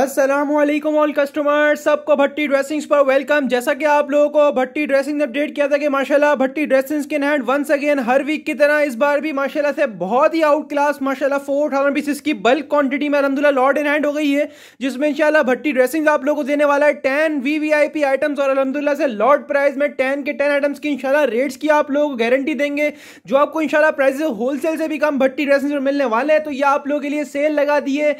Aslam all customer सबको भट्टी dressings पर welcome जैसा कि आप लोगों को भट्टी ड्रेसिंग ने अपडेट किया था कि माशाल्लाह भट्टी ड्रेसिंग्स के हैंड वंस अगेन हर वीक की तरह इस बार भी माशाल्लाह से बहुत ही आउट क्लास माशाल्लाह फोर थाउजेंड पीसिस की बल्क क्वांटिटी में अलहमदिल्ला लॉर्ड इन हैंड हो गई है जिसमें इनशाला भट्टी ड्रेसिंग आप लोगों को देने वाला है ten V V I P items और अलहमदिल्ला से लॉर्ड प्राइस में टेन के टेन आइटम्स की इनशाला रेट्स की आप लोगों को गारंटी देंगे जो आपको इनशाला प्राइस होलसेल से भी कम भट्टी ड्रेसिंग मिलने वाले हैं तो ये आप लोगों के लिए सेल लगा दी है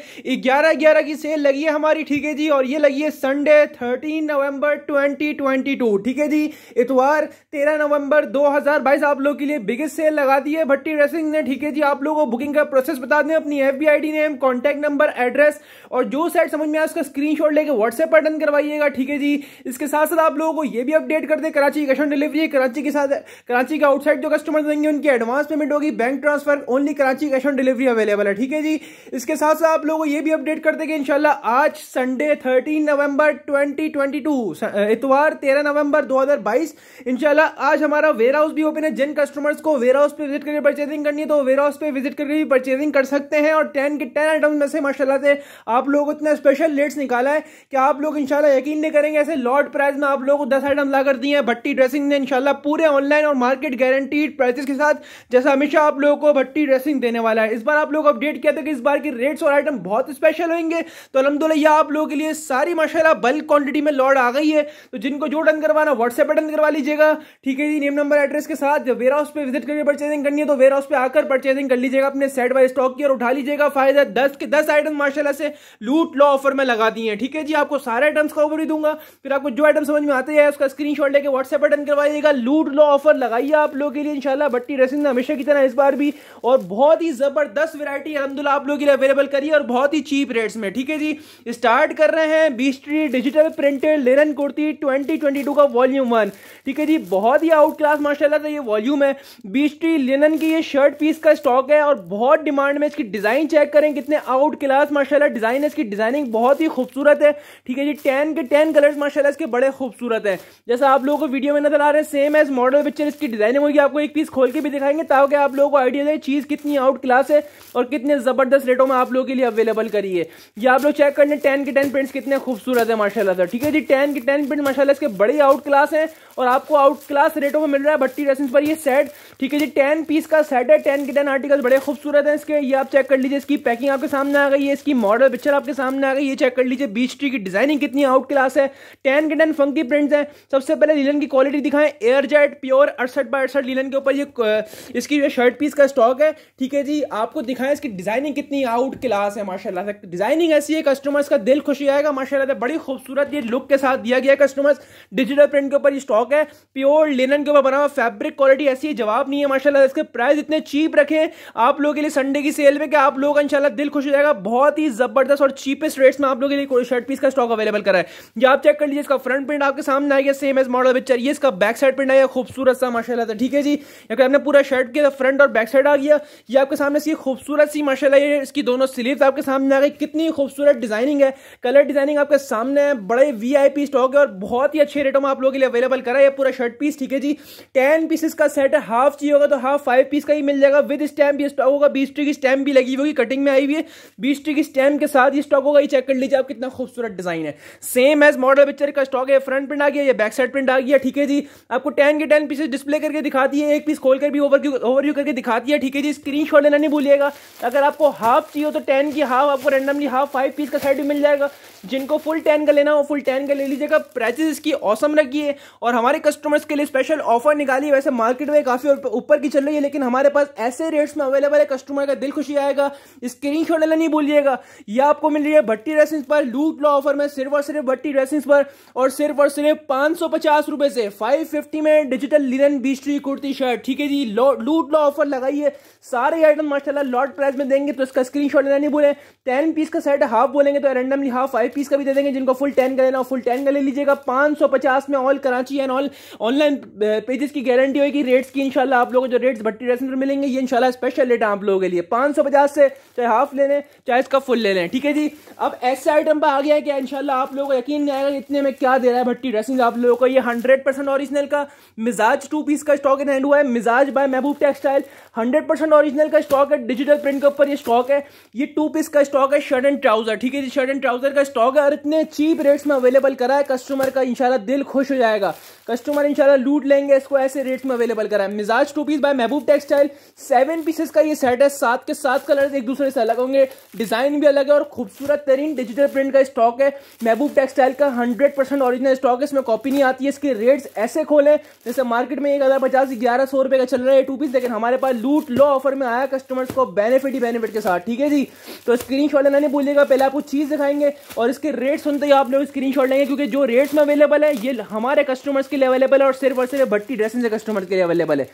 ग्यारह ग्यारह की सेल लगी ये हमारी ठीक है जी और ये लगी है संडे 13 नवंबर 2022 ठीक है जी इतवार 13 नवंबर 2022 आप लोग के लिए बिगेस्ट सेल लगा दी है भट्टी ड्रेसिंग ने ठीक है जी आप लोगों को बुकिंग का प्रोसेस बता दें अपनी F B name contact number address और जो सेट समझ में आए उसका स्क्रीन लेके व्हाट्सएप पर डन करवाइएगा ठीक है जी इसके साथ साथ आप लोगों को ये भी अपडेट कर दे Karachi cash on delivery Karachi के साथ कराची के आउटसाइड जो कस्टमर देंगे उनकी एडवांस पेमेंट होगी bank transfer only Karachi cash on delivery available है ठीक है जी इसके साथ साथ आप लोगों को ये भी अपडेट कर देंगे इंशाल्लाह आज संडे 13 नवंबर 2022 इतवार 13 नवंबर 2022 इंशाल्लाह आज हमारा वेयर हाउस भी ओपन है जिन कस्टमर्स को वेयर हाउस पे विजिट करके परचेजिंग करनी है तो वेयर हाउस पे विजिट करके भी परचेजिंग कर सकते हैं और 10 के 10 आइटम्स में से माशाल्लाह से आप लोग इतना स्पेशल रेट्स निकाला है कि आप लोग इंशाल्लाह यकीन नहीं करेंगे ऐसे लॉट प्राइस में आप लोग को दस आइटम ला कर दिए हैं भट्टी ड्रेसिंग ने इंशाल्लाह पूरे ऑनलाइन और मार्केट गारंटीड प्राइसेस के साथ जैसा हमेशा आप लोगों को भट्टी ड्रेसिंग देने वाला है इस बार आप लोग अपडेट किया था कि इस बार के रेट्स और आइटम बहुत स्पेशल होंगे तो अलहमदिल्ला आप लोगों के लिए सारी माशाल्लाह बल्क क्वांटिटी में लॉड आ गई है तो जिनको जो डन करवाना व्हाट्सएप पर डन करवा लीजिएगा ठीक है जी नेम नंबर एड्रेस के साथ वेयर हाउस पे विजिट करके परचेजिंग करनी है तो वेयर हाउस पे आकर परचेजिंग कर लीजिएगा अपने सेट वाइज स्टॉक की और उठा लीजिएगा फायदा दस के दस आइटम माशाला से लूट लॉ ऑफर में लगा दी है ठीक है जी आपको सारे आइटम्स का ऑफर ही दूंगा फिर आपको जो आइटम समझ में आते हैं उसका स्क्रीन शॉट लेके व्हाट्सएप पर डन करवाइएगा लूट लॉ ऑफर लगाइए आप लोगों के लिए इनशाला बट्टी ड्रेसिंग हमेशा की तरह इस बार भी और बहुत ही जबरदस्त वेरायटी अलहमदुल्ला आप लोगों के लिए अवेलेबल करिए और बहुत ही चीप रेट्स में ठीक है जी स्टार्ट कर रहे हैं Beechtree digital printed linen kurti 2022 का वॉल्यूम वन ठीक है जी बहुत ही आउट क्लास माशाल्लाह से ये वॉल्यूम है बी स्ट्रीट लेनन की ये शर्ट पीस का स्टॉक है और बहुत डिमांड में इसकी डिज़ाइन चेक करें कितने आउट क्लास माशाला डिज़ाइन है इसकी डिज़ाइनिंग बहुत ही खूबसूरत है ठीक है जी टेन के टेन कलर्स माशाला इसके बड़े खूबसूरत है जैसा आप लोगों को वीडियो में नजर आ रहे हैं सेम एज मॉडल पिक्चर इसकी डिज़ाइनिंग होगी आपको एक पीस खोल के भी दिखाएंगे ताकि आप लोगों को आइडिया है चीज़ कितनी आउट क्लास है और कितने ज़बरदस्त रेटों में आप लोगों के लिए अवेलेबल करिए आप लोग चेक चेक कर टेन के टेन प्रिंट्स कितने खूबसूरत है माशाल्लाह से ठीक है जी टेन के टेन प्रिंट माशाल्लाह इसके बड़ी आउट क्लास है और आपको आउट क्लास रेटों में मिल रहा है भट्टी रेसेंस पर ये सेट ठीक है जी टेन पीस का सेट है टेन के टेन आर्टिकल बड़े खूबसूरत हैं इसके ये आप चेक कर लीजिए इसकी पैकिंग आपके सामने आ गई है इसकी मॉडल पिक्चर आपके सामने आ गई ये चेक कर लीजिए बीच ट्री की डिजाइनिंग कितनी आउट क्लास है टेन के टेन फंकी प्रिंट्स हैं सबसे पहले लीलन की क्वालिटी दिखाएं एयर जेट प्योर अड़सठ बाय अड़सठ लीलन के ऊपर ये इसकी जो शर्ट पीस का स्टॉक है ठीक है जी आपको दिखाएं इसकी डिजाइनिंग कितनी आउट क्लास है माशाला से डिजाइनिंग ऐसी है कस्टमर्स का दिल खुशी आएगा माशाला से बड़ी खूबसूरत ये लुक के साथ दिया गया कस्टमर्स डिजिटल प्रिंट के ऊपर ये स्टॉक है प्योर लेन के ऊपर बना हुआ फैब्रिक क्वालिटी ऐसी है जवाब नहीं है माशाल्लाह इसके प्राइस इतने चीप रखे हैं आप लोगों के लिए संडे की सेल में कि आप लोग इंशाल्लाह दिल खुश हो जाएगा बहुत ही जबरदस्त और चीपेस्ट रेट्स में आप लोगों के लिए कोई शर्ट पीस का स्टॉक अवेलेबल करा है ये आप चेक कर लीजिए इसका फ्रंट प्रिंट आपके सामने आएगा सेम एज मॉडल पिक्चर ये इसका बैक साइड प्रिंट आया खूबसूरत सा माशाला था ठीक है जी अगर आपने पूरा शर्ट के फ्रंट और बैक साइड आ गया ये आपके सामने सी खूबसूरत सी माशाला ये इसकी दोनों स्लीव आपके सामने आ गई कितनी खूबसूरत डिजाइनिंग है कलर डिजाइनिंग आपके सामने है बड़े वीआईपी स्टॉक है और बहुत ही अच्छे रेटों में आप लोगों के लिए अवेलेबल करा है पूरा शर्ट पीस ठीक है जी टेन पीसेस का सेट है हाफ हाफ चाहिए होगा तो हाफ फाइव पीस का ही मिल जाएगा विद स्टैम्प ये स्टॉक होगा बीस ट्री की स्टैम्प भी लगी होगी कटिंग में आई हुई है बीस ट्री की स्टैम्प के साथ ये स्टॉक होगा ये चेक कर लीजिए आप कितना खूबसूरत डिजाइन है सेम एज मॉडल पिक्चर का स्टॉक है फ्रंट प्रिंट आ गया या बैक साइड प्रिंट आ गया ठीक है जी आपको टेन के टेन पीसेस डिस्प्ले करके दिखाती है एक पीस खोल कर भी ओवरव्यू करके दिखाती है ठीक है जी स्क्रीन शॉट लेना नहीं भूलिएगा अगर आपको हाफ चाहिए तो टेन की हाफ आपको रेंडमली हाफ फाइव पीस का साइड भी मिल जाएगा जिनको फुल टेन का लेना हो फुल टेन का ले लीजिएगा प्राइसेस इसकी औसम रखिए और हमारे कस्टमर्स के लिए स्पेशल ऑफर निकाली वैसे मार्केट में काफ़ी और ऊपर की चल रही है लेकिन हमारे पास ऐसे रेट्स में अवेलेबल है कस्टमर का दिल खुशी आएगा स्क्रीन शॉट लेना नहीं भूलिएगा ये आपको मिल रही है भट्टी ड्रेसिंग पर लूट लॉ ऑफर में सिर्फ और सिर्फ भट्टी ड्रेसिंग पर और सिर्फ और सिर्फ पांच सौ पचास रुपए से फाइव फिफ्टी में digital linen Beechtree kurti shirt ठीक है जी लूट लॉ ऑफर लगाइए सारे आइटम माशाल्लाह लॉट प्राइस में देंगे तो इसका स्क्रीन शॉट लेना नहीं भूलें टेन पीस का सेट हाफ बोलेंगे तो रेंडमली हाफ फाइव पीस का भी दे देंगे जिनको फुल टेन का लेना फुल टेन का ले लीजिएगा पांच में all Karachi and all online pages की गारंटी होगी रेट्स की इनशाला इंशाल्लाह आप लोगों को जो रेट्स भट्टी ड्रेस पर मिलेंगे ये इनशाला स्पेशल रेट आप लोगों के लिए पाँच सौ पचास से चाहे हाफ ले लें चाहे इसका फुल ले लें ठीक है जी अब ऐसे आइटम पर आ गया है कि इंशाल्लाह आप लोगों को यकीन नहीं आएगा इतने में क्या दे रहा है भट्टी ड्रेसिंग आप लोगों को ये हंड्रेड परसेंट ओरिजिनल का मिजाज टू पीस का स्टॉक इन हैंड हुआ है Mizaj by Mehboob textile hundred percent original का स्टॉक है डिजिटल प्रिंट के ऊपर ये स्टॉक है ये टू पीस का स्टॉक है शर्ट एंड ट्राउजर ठीक है शर्ट एंड ट्राउजर का स्टॉक है और इतने चीप रेट्स में अवेलेबल करा है कस्टमर का इंशाल्लाह दिल खुश हो जाएगा कस्टमर इंशाल्लाह लूट लेंगे इसको ऐसे रेट्स में अवेलेबल करा है Mizaj two piece by Mehboob textile seven pieces का ये सेट है सात के सात कलर एक दूसरे से अलग होंगे डिजाइन भी अलग है और खूबसूरत तरीन डिजिटल प्रिंट का स्टॉक है महबूब टेक्सटाइल का हंड्रेड परसेंट ऑरिजिनल स्टॉक है इसमें कॉपी नहीं आती है इसके रेट्स ऐसे खोलें जैसे मार्केट में एक हज़ार पचास ग्यारह सौ रुपये का चल रहा है टू पीस लेकिन हमारे पास लूट लो ऑफर में आया कस्टमर्स को बेनिफिट ही बेनिफिट के साथ ठीक है जी तो स्क्रीन शॉट लेना नहीं भूलिएगा पहले आपको चीज़ दिखाएंगे और इसके रेट सुनते ही आप लोग स्क्रीन शॉट लेंगे क्योंकि जो रेट्स में अवेलेबल है ये हमारे कस्टमर्स के लिए अवेलेबल है और सिर्फ और सिर्फ भट्टी ड्रेसिंग कस्टमर्स के लिए अवेलेबल है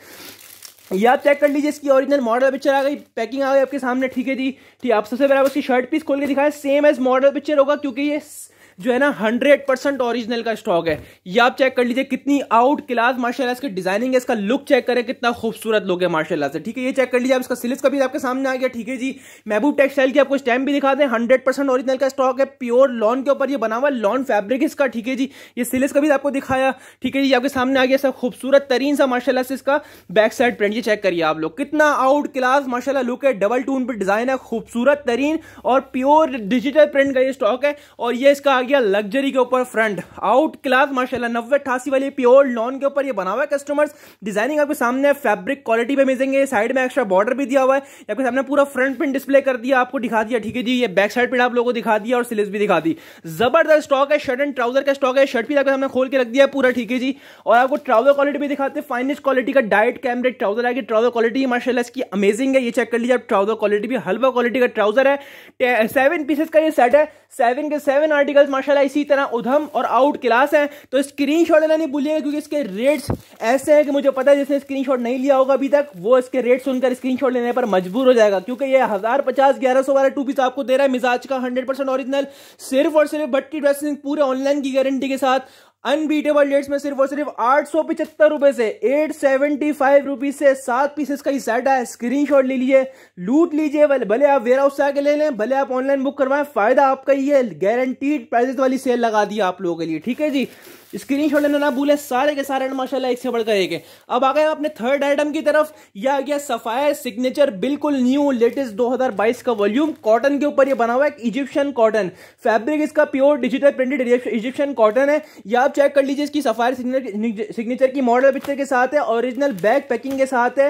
ये आप चेक कर लीजिए इसकी ओरिजिनल मॉडल पिक्चर आ गई पैकिंग आ गई आपके सामने ठीक है जी ठीक है आप सबसे पहले आप उसकी शर्ट पीस खोल के दिखाएं सेम एज मॉडल पिक्चर होगा क्योंकि ये जो है ना हंड्रेड परसेंट ऑरिजिनल का स्टॉक है ये आप चेक कर लीजिए कितनी आउट क्लास मार्शल इसका डिजाइनिंग है इसका लुक चेक करें कितना खूबसूरत लोग है मार्शल से ठीक है ये चेक कर लीजिए आप इसका सिलिस का भी आपके सामने आ गया ठीक है जी महबूब टेक्सटाइल की आपको स्टैम्प भी दिखा दें हंड्रेड परसेंट ऑरिजिनल का स्टॉक है प्योर लॉन के ऊपर ये बना हुआ लॉन फैब्रिक इसका ठीक है जी ये सिलिस का भी आपको दिखाया ठीक है जी आपके सामने आ गया सब खूबसूरत तरीन सा मार्शल से इसका बैक साइड प्रिंट ये चेक करिए आप लोग कितना आउट क्लास माशाला लुक है डबल टून पर डिजाइन है खूबसूरत तरीन और प्योर डिजिटल प्रिंट का ये स्टॉक है और ये इसका गया लग्जरी के ऊपर फ्रंट आउट क्लास माशाल्लाह नब्बे अठासी वाली प्योर लॉन के ऊपर ये बना हुआ है कस्टमर्स डिजाइनिंग आपके सामने फैब्रिक क्वालिटी पे मिलेंगे साइड में एक्स्ट्रा बॉर्डर भी दिया हुआ है आपके सामने पूरा फ्रंट पिन डिस्प्ले कर दिया आपको दिखा दिया ठीक है जी ये बैक साइड पिन आप लोगों को दिखा दिया और सिलेस भी दिखा दी जबरदस्त स्टॉक है शर्ट एंड ट्राउजर का स्टॉक है शर्ट भी आपके सामने खोल के रख दिया है पूरा ठीक है जी और आपको ट्राउजर क्वालिटी भी दिखाते हैं फाइनेस्ट क्वालिटी का डाइट कैमरे ट्राउजर आएगी ट्राउजर क्वालिटी माशाला इसकी अमेजिंग है ये चेक कर लीजिए आप ट्राउजर क्वालिटी भी हल्वा क्वालिटी का ट्राउजर है सेवन पीसेस का ये सेट है सेवन के सेवन आर्टिकल माशाल्लाह इसी तरह उधम और आउट क्लास है तो स्क्रीन शॉट लेना नहीं भूलिएगा क्योंकि इसके रेट्स ऐसे हैं कि मुझे पता है जिसने स्क्रीन शॉट नहीं लिया होगा अभी तक वो इसके रेट सुनकर स्क्रीन शॉट लेने पर मजबूर हो जाएगा क्योंकि ये हज़ार पचास ग्यारह सौ वाला टू पीस आपको दे रहा है मिजाज का हंड्रेड परसेंट ओरिजिनल सिर्फ और सिर्फ भट्टी ड्रेसिंग पूरे ऑनलाइन की गारंटी के साथ अनबीटेबल डेट्स में सिर्फ और सिर्फ आठ सौ पिछहत्तर रुपए से एट सेवेंटी फाइव रुपीज से सात पीसेस का ही सेट है स्क्रीन शॉट ले लीजिए लूट लीजिए भले आप वेयर हाउस से आके ले लें भले आप ऑनलाइन बुक करवाएं फायदा आपका ही है गारंटीड प्राइजेस वाली सेल लगा दी आप लोगों के लिए ठीक है जी स्क्रीनशॉट लेना ना भूलें सारे के सारे माशाल्लाह एक से बढ़कर एक है अब आ गए अपने थर्ड आइटम की तरफ यह आ गया सफायर सिग्नेचर बिल्कुल न्यू लेटेस्ट 2022 का वॉल्यूम कॉटन के ऊपर ये बना हुआ है इजिप्शियन कॉटन फैब्रिक इसका pure digital printed Egyptian cotton है यह आप चेक कर लीजिए इसकी सफायर सिग्नेचर की मॉडल पिक्चर के साथ है ओरिजिनल बैग पैकिंग के साथ है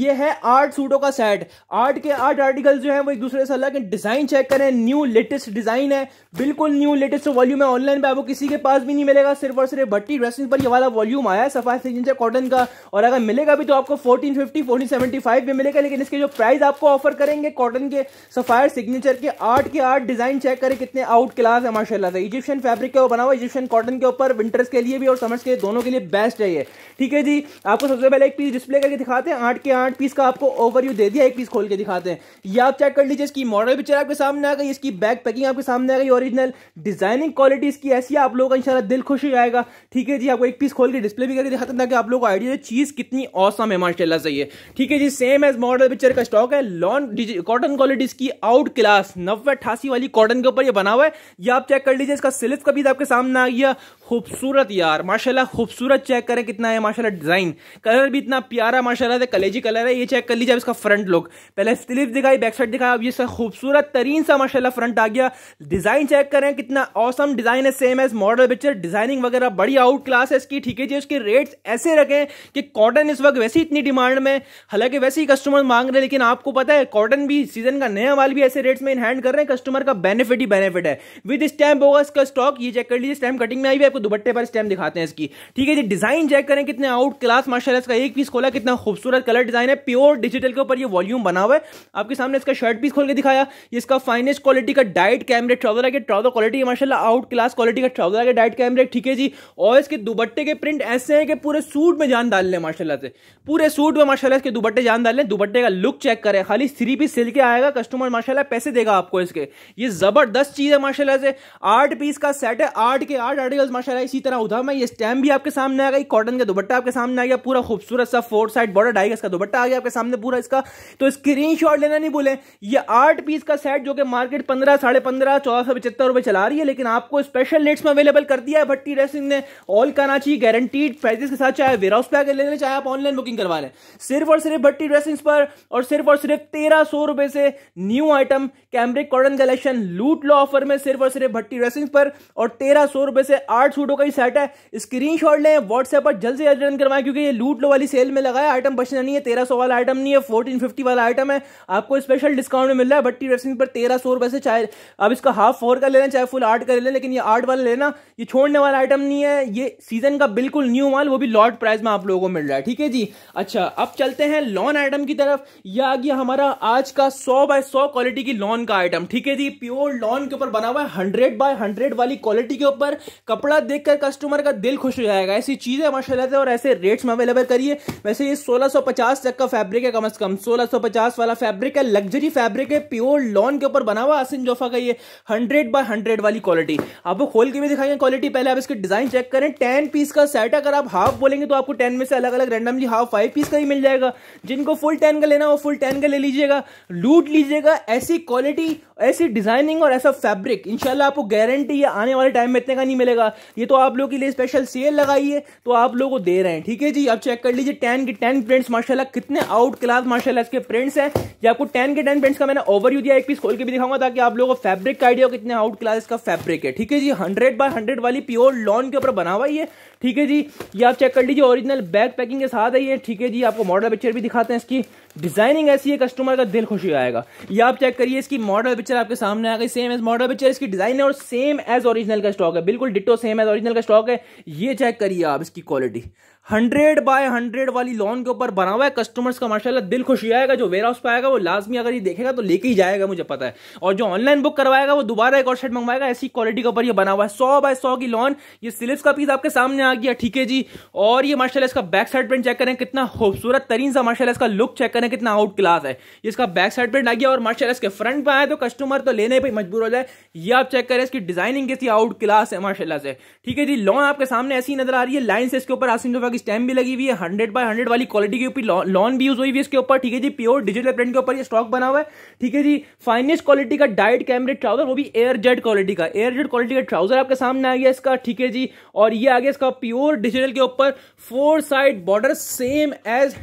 ये है आठ सूटों का सेट आठ के आठ आर्टिकल जो है वो एक दूसरे से अलग डिजाइन चेक करें न्यू लेटेस्ट डिजाइन है बिल्कुल न्यू लेटेस्ट वॉल्यूम है ऑनलाइन पे आपको किसी के पास भी नहीं मिलेगा सिर्फ पर सिर्फ बट्टी ड्रेसिंग पर ये वाला वॉल्यूम आया है सफाई सिक्स इंच कॉटन का और अगर मिलेगा भी तो आपको fourteen fifty fourteen seventy five में मिलेगा लेकिन इसके जो प्राइस आपको ऑफर करेंगे कॉटन के सफायर सिग्नेचर के आर्ट के आर्ट डिजाइन चेक करें कितने आउट क्लास है माशाला से इजिप्शियन फैब्रिक का बना हुआ इजिप्शियन कॉटन के ऊपर विंटर्स के लिए भी और समर्स के दोनों के लिए बेस्ट है ये ठीक है जी आपको सबसे पहले एक पीस डिस्प्ले करके दिखाते हैं आठ के आठ पीस का आपको ओवरव्यू दे दिया एक पीस खोल के दिखाते हैं या आप चेक कर लीजिए इसकी मॉडल पिक्चर आपके सामने आ गई इसकी बैक पैकिंग आपके सामने आ गई ओरिजिनल डिजाइनिंग क्वालिटी इसकी ऐसी आप लोगों का इंशाल्लाह दिल खुशी आएगा जाएगा ठीक है जी आपको एक पीस खोल के डिस्प्ले भी करके दिखाता ताकि आप लोग को आइडिया चीज़ कितनी औसम है माशाला से ठीक है जी सेम एज मॉडल पिक्चर का स्टॉक है लॉन कॉटन क्वालिटी की आउट क्लास नब्बे अट्ठासी वाली कॉटन के ऊपर ये बना हुआ है ये आप चेक कर लीजिए इसका सिलिप का भी आपके सामने आ गया खूबसूरत यार माशाल्लाह खूबसूरत चेक करें कितना है माशाल्लाह डिज़ाइन कलर भी इतना प्यारा माशाल्लाह से कलेजी कलर है ये चेक कर लीजिए इसका फ्रंट लुक पहले स्लीव दिखाई बैक साइड दिखाया अब ये खूबसूरत तरीन सा माशाल्लाह फ्रंट आ गया डिज़ाइन चेक करें कितना औसम डिज़ाइन है same as model picture designing वगैरह बड़ी आउट क्लास है इसकी ठीक है जी उसके रेट्स ऐसे रखें कि कॉटन इस वक्त वैसे इतनी डिमांड में हालांकि वैसे ही कस्टमर मांग रहे हैं लेकिन आपको पता है कॉटन भी सीजन का नया माल भी ऐसे रेट्स में इन हैंड कर रहे हैं कस्टमर का बेनिफिट ही बेनिफिट है विद इस टाइम होगा इसका स्टॉक ये चेक कर लीजिए इस टाइम कटिंग में आई आपको दुपट्टे पर स्टेम दिखाते हैं इसकी ठीक है जी डिजाइन चेक करें कितने आउट क्लास मार्शल का एक पीस खोला कितना खूबसूरत कलर डिजाइन है प्योर डिजिटल के ऊपर ये वॉल्यूम बना हुआ है आपके सामने इसका शर्ट पीस खोल के दिखाया इसका फाइनेस्ट क्वालिटी का डाइट कैमरे ट्राउजर के ट्राउजर क्वालिटी है माशाला आउट क्लास क्वालिटी का ट्राउजर के डाइट कैमरे ठीक है जी और इसके दुपट्टे के प्रिंट ऐसे हैं कि पूरे सूट में जान डाल लें माशाला से पूरे सूट में माशाला इसके दुपट्टे जान डाल लें दुपट्टे का लुक चेक करें खाली थ्री पीस सिल के आएगा कस्टमर माशाला पैसे देगा आपको इसके ये जबरदस्त चीज है माशाला से आठ पीस का सेट है आठ के आठ आर्टिकल्स माशाल्लाह अच्छा इसी तरह उधर में ये स्टैम भी आपके सामने आ गई कॉटन का दुपट्टा आपके सामने आ गया पूरा खूबसूरत सा फोर साइड बॉर्डर आएगा इसका दुपट्टा आ गया आपके सामने पूरा इसका तो स्क्रीन लेना नहीं बोले ये आठ पीस का सेट जो कि मार्केट पंद्रह साढ़े पंद्रह चौदह सौ पचहत्तर रुपये चला रही है लेकिन आपको स्पेशल रेट्स में अवेलेबल कर दिया है भट्टी ड्रेसिंग ने ऑल करना चाहिए गारंटीड प्राइजेस के साथ चाहे वेराउस पे आगे ले लें चाहे आप ऑनलाइन बुकिंग करवा लें सिर्फ और सिर्फ भट्टी ड्रेसिंग पर और सिर्फ और सिर्फ तेरह सौ रुपए से new item cambric cotton collection लूट लो ऑफर में सिर्फ और सिर्फ भट्टी ड्रेसिंग पर और तेरह सौ रुपए से आठ सूटों का ही सेट है स्क्रीन शॉट लें व्हाट्सएप पर जल्द से जल्द रन करवाएं क्योंकि ये लूट लो वाली सेल में लगाया आइटम बचना नहीं है तेरह सौ वाला आइटम नहीं है फोर्टीन फिफ्टी वाला आइटम है आपको स्पेशल डिस्काउंट में मिल रहा है बट्टी रेसिंग पर तेरह सौ रुपए से चाहे आप इसका हाफ फोर का ले लें चाहे फुल आर्ट का ले लें लेकिन ये आर्ट वाला लेना ये छोड़ने वाला आइटम नहीं है ये सीजन का बिल्कुल न्यू माल वो भी लॉट प्राइस में आप लोगों को मिल रहा है ठीक है जी अच्छा अब चलते हैं लॉन आइटम की तरफ यह आ गया हमारा आज का सौ बाय सौ क्वालिटी की लॉन का आइटम ठीक है जी प्योर लॉन के ऊपर बना हुआ है हंड्रेड बाय हंड्रेड वाली क्वालिटी के ऊपर कपड़ा देखकर कस्टमर का दिल खुश हो जाएगा ऐसी चीज़ें माशाल्लाह से और ऐसे रेट्स में अवेलेबल करिए वैसे ये 1650 तक का फैब्रिक है कम से कम 1650 वाला फैब्रिक है लग्जरी फैब्रिक है प्योर लॉन के ऊपर बना हुआ आसिन जोफा का ये 100 बाय 100 वाली क्वालिटी आपको खोल के भी दिखाएंगे क्वालिटी पहले आप इसके डिज़ाइन चेक करें टेन पीस का सेट अगर आप हाफ बोलेंगे तो आपको टेन में से अलग अलग रेंडमली हाफ फाइव पीस का ही मिल जाएगा जिनको फुल टेन का लेना हो फुल टेन का ले लीजिएगा लूट लीजिएगा ऐसी क्वालिटी ऐसी डिजाइनिंग और ऐसा फैब्रिक इंशाल्लाह आपको गारंटी है आने वाले टाइम में इतने का नहीं मिलेगा ये तो आप लोगों के लिए स्पेशल सेल लगाई है तो आप लोगों को दे रहे हैं ठीक है जी आप चेक कर लीजिए टेन के टेन प्रिंट्स माशाल्लाह कितने आउट क्लास माशाल्लाह इसके प्रिंट्स हैं ये आपको टेन के टेन प्रिंट्स का मैंने ओवरव्यू दिया एक पीस खोल के भी दिखाऊंगा ताकि आप लोगों को फैब्रिक का आइडिया हो कितने आउट क्लास का फैब्रिक है ठीक है जी हंड्रेड बाय हंड्रेड वाली प्योर लॉन के ऊपर बना हुआ है ठीक है जी ये आप चेक कर लीजिए ओरिजिनल बैक पैकिंग के साथ है ये ठीक है जी आपको मॉडल पिक्चर भी दिखाते हैं इसकी डिजाइनिंग ऐसी है कस्टमर का दिल खुशी आएगा ये आप चेक करिए इसकी मॉडल पिक्चर आपके सामने आ गई सेम एज मॉडल पिक्चर इसकी डिजाइन है और सेम एज ओरिजिनल का स्टॉक है बिल्कुल डिटो सेम एम एज ओरिजिनल का स्टॉक है ये चेक करिए आप इसकी क्वालिटी हंड्रेड बाय हंड्रेड वाली लोन के ऊपर बना हुआ है कस्टमर्स का माशाल्लाह दिल खुशी आएगा जो वेयर हाउस पर आएगा वो लाजमी अगर ये देखेगा तो लेके ही जाएगा मुझे पता है और जो ऑनलाइन बुक करवाएगा वो दोबारा एक और शर्ट मंगवाएगा ऐसी क्वालिटी के ऊपर ये बना हुआ है सौ बाय सौ की लोन ये सिलिप्स का पीस आपके सामने आ गया ठीक है जी और ये माशाला इसका बैक साइड प्रिंट चेक करें कितना खूबसूरत तरीन सा माशाला इसका लुक चेक करें कितना आउट क्लास है इसका बैक साइड प्रिंट आ गया और माशाला इसके फ्रंट पर आए तो कस्टमर तो लेने पर मजबूर हो जाए ये आप चेक करें इसकी डिजाइनिंग कितनी आउट क्लास है माशाला से ठीक है जी लोन आपके सामने ऐसी नजर आ रही है लाइन से इसके ऊपर आसिम स्टैम्प भी लगी हुई है हंड्रेड बाय हंड्रेड वाली क्वालिटी के ऊपर लॉन भी यूज हुई हुई है इसके ऊपर ठीक है जी प्योर डिजिटल प्रिंट के ऊपर ये स्टॉक बना हुआ है ठीक है जी फाइनेस्ट क्वालिटी का डाइट कैमरे ट्राउजर वो भी एयर जेड क्वालिटी का एयर जेड क्वालिटी का ट्राउजर आपके सामने आ गया इसका ठीक है जी और ये आ गया इसका प्योर डिजिटल के ऊपर four side border same as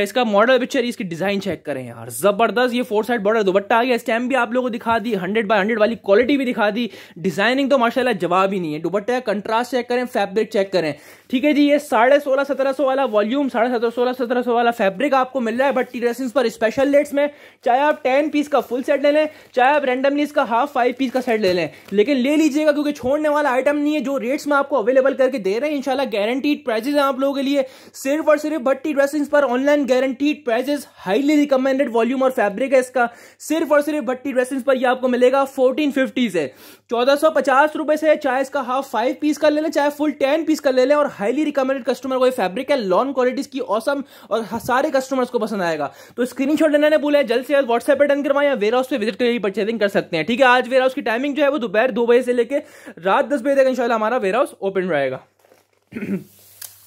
इसका मॉडल पिक्चर इसकी डिजाइन चेक करें यार जबरदस्त ये फोर साइड बॉर्डर दुपट्टा आ गया स्टैम्प भी आप लोगों को दिखा दी हंड्रेड बाय हंड्रेड वाली क्वालिटी भी दिखा दी डिजाइनिंग तो माशाला जवाब ही नहीं है दुबट्टा का कंट्रास्ट चेक करें फैब्रिक चेक करें ठीक है जी ये साढ़े सोलह सत्रह सौ वाला वॉल्यूम साढ़े सत्रह सोलह सत्रह सौ वाला फैब्रिक आपको मिल रहा है टी ड्रेसिंग पर स्पेशल रेट्स में चाहे आप टेन पीस का फुल सेट ले लें चाहे आप रेंडमली इसका हाफ फाइव पीस का सेट ले लें लेकिन ले लीजिएगा क्योंकि छोड़ने वाला आइटम नहीं है जो रेट्स में आपको अवेलेबल करके दे रहे हैं इनशाला गारंटीड प्राइजेस हैं आप लोगों के लिए सिर्फ और सिर्फ भट्टी ड्रेसिंग पर online and guaranteed prices highly recommended volume और फैब्रिक है इसका सिर्फ और सिर्फ भट्टी ड्रेसिंग पर ये आपको मिलेगा फोर्टीन फिफ्टी से चौदह सौ पचास रुपए से चाहे इसका हाफ फाइव पीस का ले लें चाहे फुल टेन पीस का ले लें और हाईली रिकमेंडेड कस्टमर को ये फैब्रिक है लॉन क्वालिटीज की औसम और सारे कस्टमर्स को पसंद आएगा तो स्क्रीन शॉट लेना बोले जल्द से जल्द व्हाट्सएप पर डन करवाए या वेयर हाउस पर विजिट करिए परचेजिंग कर सकते हैं ठीक है आज वेयर हाउस की टाइमिंग जो है वो दोपहर दो बजे से लेकर रात दस बजे तक इंशाल्लाह हमारा वेयर हाउस ओपन रहेगा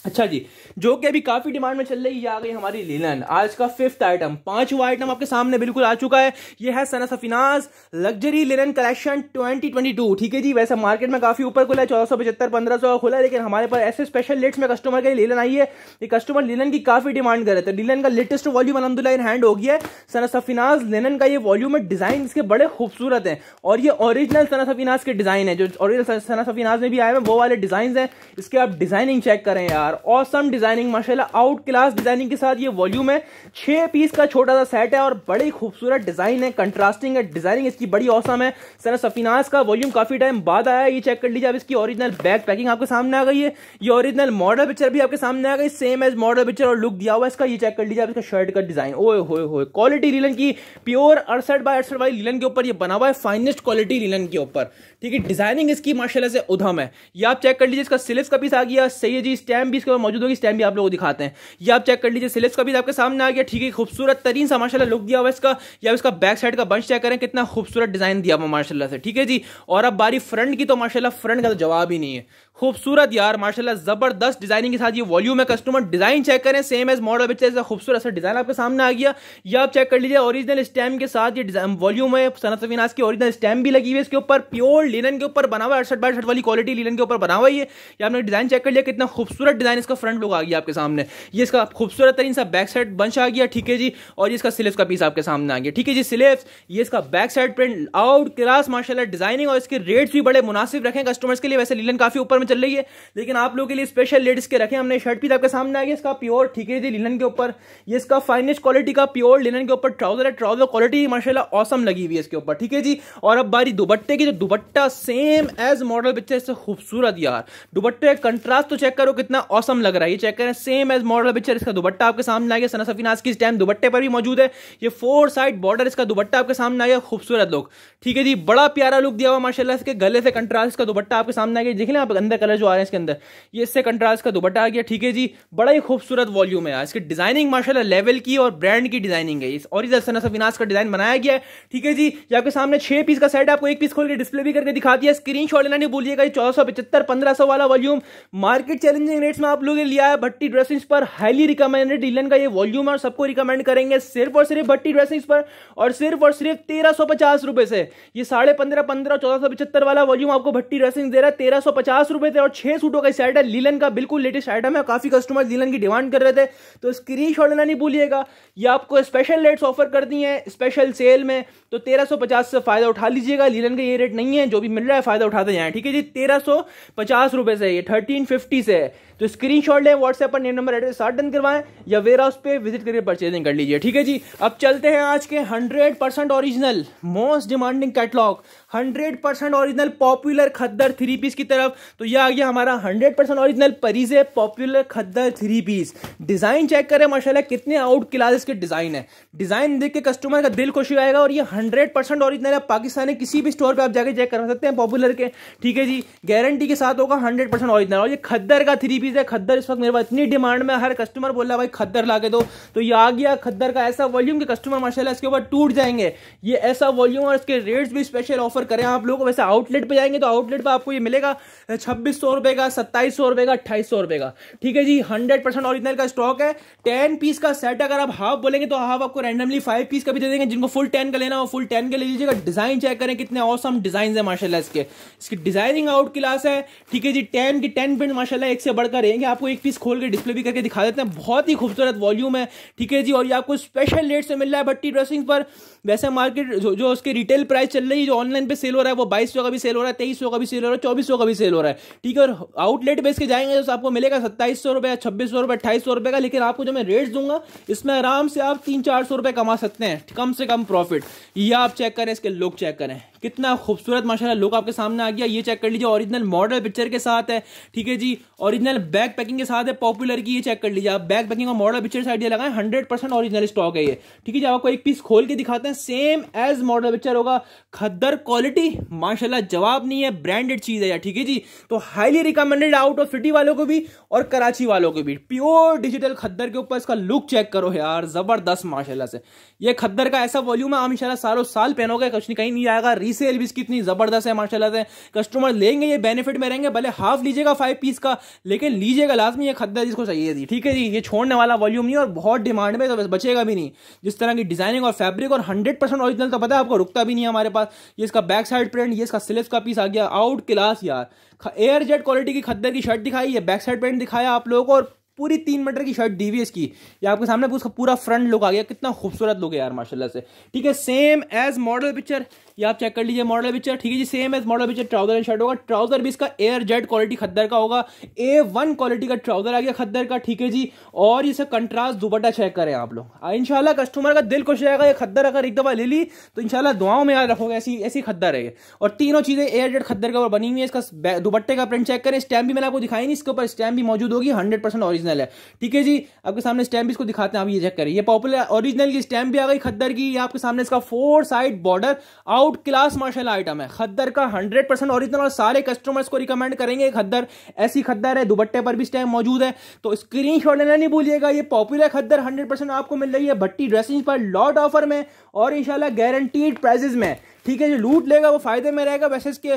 अच्छा जी जो कि अभी काफी डिमांड में चल रही है आ गई हमारी लीलन आज का फिफ्थ आइटम पांचवा आइटम आपके सामने बिल्कुल आ चुका है यह है Sana Safinaz luxury linen collection 2022 ठीक है जी वैसे मार्केट में काफी ऊपर खुला है चौदह सौ पचहत्तर पंद्रह सौ खुला है लेकिन हमारे पास ऐसे स्पेशल लेट्स में कस्टमर के लिए लीलन आई है ये कस्टमर लीलन की काफी डिमांड कर रहे थे लीलन का लेटेस्ट वॉल्यूम अलहमदुल्ला इन हैंड हो गया है सना सफिनाज लिनन का ये वॉल्यूम है डिजाइन इसके बड़े खूबसूरत है और ये ओरिजिनल सना सफिनाज के डिजाइन है जो ओरिजिनल सना सफिनाज में भी आए हैं वो वाले डिजाइन है इसके आप डिजाइनिंग चेक करें यार औसम डिजाइन डिजाइनिंग माशाल्लाह आउट क्लास डिजाइनिंग के साथ ये वॉल्यूम है छह पीस का छोटा सा सेट है और बड़ी खूबसूरत डिजाइन है कंट्रास्टिंग है डिजाइनिंग इसकी बड़ी औसम है सर सफिनास का वॉल्यूम काफी टाइम बाद आया ये चेक कर लीजिए आप इसकी ओरिजिनल बैक पैकिंग आपके सामने आ गई है ये ओरिजिनल मॉडल पिक्चर भी आपके सामने आ गई सेम एज मॉडल पिक्चर और लुक दिया हुआ इसका ये चेक कर लीजिए आप इसका शर्ट का डिजाइन ओए हो क्वालिटी लीलन की प्योर अड़सठ बाय अड़सठ वाली लीलन के ऊपर ये बना हुआ है फाइनेस्ट क्वालिटी लीलन के ऊपर ठीक है डिजाइनिंग इसकी माशाला से उधम है ये आप चेक कर लीजिए इसका सिलिप्स का पीस आ गया सही है जी स्टैम्प भी इसके ऊपर मौजूद होगी स्टैम डिज़ाइन भी आप लोगों को दिखाते हैं ये आप चेक कर लीजिए सिलेस का भी तो आपके सामने आ गया ठीक है खूबसूरत तरीन सा माशाला लुक दिया हुआ इसका या इसका बैक साइड का बंश चेक करें कितना खूबसूरत डिज़ाइन दिया हुआ माशाला से ठीक है जी और अब बारी फ्रंट की तो माशाला फ्रंट का तो जवाब ही नहीं है खूबसूरत यार माशाल्लाह जबरदस्त डिजाइनिंग के साथ ये वॉल्यूम है कस्टमर डिजाइन चेक करें सेम एज मॉडल बच्चे ऐसा खूबसूरत सा डिजाइन आपके सामने आ गया ये आप चेक कर लीजिए ओरिजिनल स्टैम के साथ ये वॉल्यूम है सनत सफीनास की ओरिजिनल स्टैम भी लगी हुई है इसके ऊपर प्योर लिनन के ऊपर बना हुआ है अड़सठ बाई वाली क्वालिटी लिनन के ऊपर बना हुआ है ये आपने डिजाइन चेक कर लिया कितना खूबसूरत डिजाइन इसका फ्रंट लुक आ गया आपके सामने ये इसका खूबसूरत तरीन सा बैक साइड बंश आ गया ठीक है जी और इसका सिलेब्स का पीस आपके सामने आ गया ठीक है जी सिलेब्स ये इसका back side print out class माशाला डिजाइनिंग और इसके रेट्स भी बड़े मुनासिब रखें कस्टमर्स के लिए वैसे लिनन काफी ऊपर में चल रही है लेकिन आप लोगों के लिए स्पेशल लेडीज के रखे हमने शर्ट भी तो आपके सामने आ गया इसका प्योर ठीक है लिनन के ऊपर ये इसका फाइनेस्ट क्वालिटी का प्योर लिनन के ऊपर ट्राउजर है ट्राउजर क्वालिटी ही माशाला औसम लगी हुई है इसके ऊपर ठीक है जी और अब बारी दुबट्टे की जो दुबट्टा सेम एज मॉडल पिक्चर इससे खूबसूरत यार दुपट्टे कंट्रास्ट तो चेक करो कितना औसम लग रहा है ये चेक करें सेम एज मॉडल पिक्चर इसका दुबट्टा आपके सामने आ गया सना सफीनाज की टाइम दुबट्टे पर भी मौजूद है ये फोर साइड बॉर्डर इसका दुबट्टा आपके सामने आ गया खूबसूरत लोग ठीक है जी बड़ा प्यारा लुक दिया हुआ माशाला इसके गले से कंट्रास्ट का दुबट्टा आपके सामने आ गया देख लें आप अंदर अंदर कलर जो आ रहे हैं इसके अंदर ये इससे कंट्रास्ट का दुपट्टा आ गया ठीक है जी बड़ा ही खूबसूरत वॉल्यूम है इसकी डिजाइनिंग माशाल्लाह लेवल की और ब्रांड की डिजाइनिंग है इस और सना विनाश का डिजाइन बनाया गया है ठीक है जी आपके सामने छह पीस का सेट आपको एक पीस खोल के डिस्प्ले भी करके दिखा दिया स्क्रीन शॉट लेना नहीं भूलिएगा चौदह सौ पचहत्तर पंद्रह सौ वाला वॉल्यूम मार्केट चैलेंजिंग रेट्स में आप लोगों ने लिया है भट्टी ड्रेसिंग पर हाईली रिकमेंडेड डीलन का ये वॉल्यूम और सबको रिकमेंड करेंगे सिर्फ और सिर्फ भट्टी ड्रेसिंग पर और सिर्फ और सिर्फ तेरह सौ पचास रुपए से ये साढ़े पंद्रह पंद्रह चौदह सौ पचहत्तर वाला वॉल्यूम आपको भट्टी ड्रेसिंग दे रहा है तेरह सौ पचास रुपए में थे और छह सूटों का सेट है लीलन का बिल्कुल लेटेस्ट आइटम है काफी कस्टमर लीलन की डिमांड कर रहे थे तो स्क्रीन शॉट लेना नहीं भूलिएगा ये आपको स्पेशल रेट्स ऑफर कर दी हैं स्पेशल सेल में तो तेरह से फायदा उठा लीजिएगा लीलन का ये रेट नहीं है जो भी मिल रहा है फायदा उठाते जाए ठीक है जी तेरह से ये थर्टीन से तो स्क्रीन शॉट लें व्हाट्सएप पर नेम नंबर एड्रेस डन करवाएं या वेयर हाउस पर विजिट करके परचेजिंग कर लीजिए ठीक है जी अब चलते हैं आज के hundred percent original most demanding catalogue hundred percent original popular खद्दर थ्री पीस की तरफ तो यह आ गया हमारा हंड्रेड परसेंट ऑरिजिनल परिजे पॉपुलर खद्दर थ्री पीस डिजाइन चेक करें माशाला कितने आउट क्लास के डिजाइन है डिजाइन देख के कस्टमर का दिल खुशी आएगा और ये हंड्रेड परसेंट ऑरिजिनल है पाकिस्तान के किसी भी स्टोर पर आप जाके चेक कर सकते हैं पॉपुलर के ठीक है जी गारंटी के साथ होगा हंड्रेड परसेंट ऑरिजिनल और ये खद्दर का थ्री चीज़ है खद्दर इस वक्त मेरे पास इतनी डिमांड में हर कस्टमर बोल रहा भाई खद्दर ला के दो तो ये आ गया खद्दर का ऐसा वॉल्यूम के कस्टमर माशाल्लाह इसके ऊपर टूट जाएंगे ये ऐसा वॉल्यूम और इसके रेट्स भी स्पेशल ऑफर करें आप लोग वैसे आउटलेट पर जाएंगे तो आउटलेट पर आपको ये मिलेगा छब्बीस सौ रुपये का सत्ताईस सौ रुपये का अट्ठाईस सौ रुपये का ठीक है जी हंड्रेड परसेंट ऑरिजिनल का स्टॉक है टेन पीस का सेट अगर आप हाफ बोलेंगे तो हाफ आपको रैंडमली फाइव पीस का भी दे देंगे जिनको फुल टेन का लेना हो फुल टेन के ले लीजिएगा डिजाइन चेक करें कितने औसम डिजाइन है माशाला इसके इसकी डिजाइनिंग आउट क्लास है ठीक है जी टेन की टेन प्रिंट माशाला एक से बढ़कर का रहेंगे आपको एक पीस खोल के डिस्प्ले भी करके दिखा देते हैं बहुत ही खूबसूरत वॉल्यूम है ठीक है जी और ये आपको स्पेशल रेट से मिल रहा है भट्टी ड्रेसिंग पर वैसे मार्केट जो, जो उसके रिटेल प्राइस चल रही है जो ऑनलाइन पे सेल हो रहा है वो बाईस का भी सेल हो रहा है तेईस का भी सेल हो रहा है चौबीस का भी सेल हो रहा है ठीक है और आउटलेट बेस के जाएंगे तो आपको मिलेगा सत्ताईस सौ रुपये छब्बीस सौ रुपये अट्ठाईस सौ रुपये का लेकिन आपको जो मैं रेट दूंगा इसमें आराम से आप तीन चार सौ रुपये कमा सकते हैं कम से कम प्रॉफिट ये आप चेक करें इसके लोग चेक करें कितना खूबसूरत माशाल्लाह लुक आपके सामने आ गया ये चेक कर लीजिए ओरिजिनल मॉडल पिक्चर के साथ है ठीक है जी ओरिजिनल बैक पैकिंग के साथ है पॉपुलर की ये चेक कर लीजिए आप बैक पैकिंग और मॉडल पिक्चर साइड आइडिया लगाए हंड्रेड परसेंट ऑरिजिनल स्टॉक है ये ठीक है जी आपको एक पीस खोल के दिखाते हैं सेम एज मॉडल पिक्चर होगा खद्दर क्वालिटी माशाला जवाब नहीं है ब्रांडेड चीज़ है यार ठीक है जी तो highly recommended out of city वालों को भी और कराची वालों को भी प्योर डिजिटल खद्दर के ऊपर इसका लुक चेक करो यार जबरदस्त माशाला से ये खद्दर का ऐसा वॉल्यूम है आप इन सालों साल पहनोगे कुछ नहीं कहीं नहीं आएगा रीस रीसेल भी इसकी इतनी जबरदस्त है माशाल्लाह से कस्टमर लेंगे ये बेनिफिट में रहेंगे भले हाफ लीजिएगा फाइव पीस का लेकिन लीजिएगा लाजमी ये खद्दा जिसको चाहिए थी ठीक है जी ये छोड़ने वाला वॉल्यूम नहीं और बहुत डिमांड में तो बस बचेगा भी नहीं जिस तरह की डिजाइनिंग और फैब्रिक और हंड्रेड परसेंट ऑरिजिनल तो पता है आपको रुकता भी नहीं हमारे पास ये इसका बैक साइड प्रिंट ये इसका सिलेस का पीस आ गया आउट क्लास यार एयर जेट क्वालिटी की खद्दर की शर्ट दिखाई ये बैक साइड प्रिंट दिखाया आप लोगों को और पूरी तीन मीटर की शर्ट डीवीएस की ये आपके सामने उसका पूरा फ्रंट लुक आ गया कितना खूबसूरत लुक है यार माशाल्लाह से ठीक है सेम एज मॉडल पिक्चर ये आप चेक कर लीजिए मॉडल पिक्चर ठीक है जी same as model picture trouser and shirt होगा ट्राउजर भी इसका एयर जेड क्वालिटी खद्दर का होगा ए वन क्वालिटी का ट्राउजर आ गया खद्दर का ठीक है जी और इसे कंट्रास्ट दुपट्टा चेक करें आप लोग इनशाला कस्टमर का दिल खुश रहेगा ये खद्दर अगर एक दफा ले ली तो इनशाला दुआओं में याद रखोगे ऐसी ऐसी खद्दर है और तीनों चीजें एयर जेड खद्दर का ऊपर बनी हुई है इसका दुपट्टे का प्रिंट चेक करें स्टैम्प भी मैंने आपको दिखाई नहीं इसके ऊपर स्टैम्प भी मौजूद होगी हंड्रेड परसेंट ओरिजिनल है ठीक है जी आपके सामने स्टैम्प इसको दिखाते हैं आप ये चेक करें ये पॉपुलर ओरिजिनल की स्टैम्प भी आ गई खद्दर की ये आपके सामने इसका four side border out class मार्शल आइटम है खद्दर का हंड्रेड परसेंट ओरिजिनल और सारे कस्टमर्स को रिकमेंड करेंगे खद्दर ऐसी खद्दर है दुबट्टे पर भी स्टैम्प मौजूद है तो स्क्रीन लेना नहीं भूलिएगा ये पॉपुलर खद्दर हंड्रेड आपको मिल रही है भट्टी ड्रेसिंग पर लॉट ऑफर में और इनशाला गारंटीड प्राइजेज में ठीक है जो लूट लेगा वो फायदे में रहेगा वैसे इसके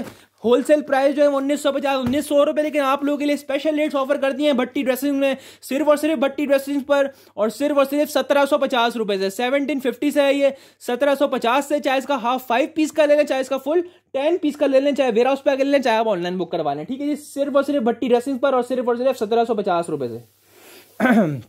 होलसेल प्राइस जो है उन्नीस सौ पचास उन्नीस सौ रुपये लेकिन आप लोगों के लिए स्पेशल रेट्स ऑफर कर दिए हैं भट्टी ड्रेसिंग में सिर्फ और सिर्फ भट्टी ड्रेसिंग पर और सिर्फ और सिर्फ सत्रह सौ पचास रुपये से सेवनटीन फिफ्टी से है ये सत्रह सौ पचास से चाहे इसका हाफ फाइव पीस का ले लें चाहे इसका फुल टेन पीस का ले लें चाहे वेयर हाउस पैक ले लें चाहे आप ऑनलाइन बुक करवा लें ठीक है जी सिर्फ और सिर्फ भट्टी ड्रेसिंग पर और सिर्फ और सिर्फ सत्रह सौ पचास रुपये से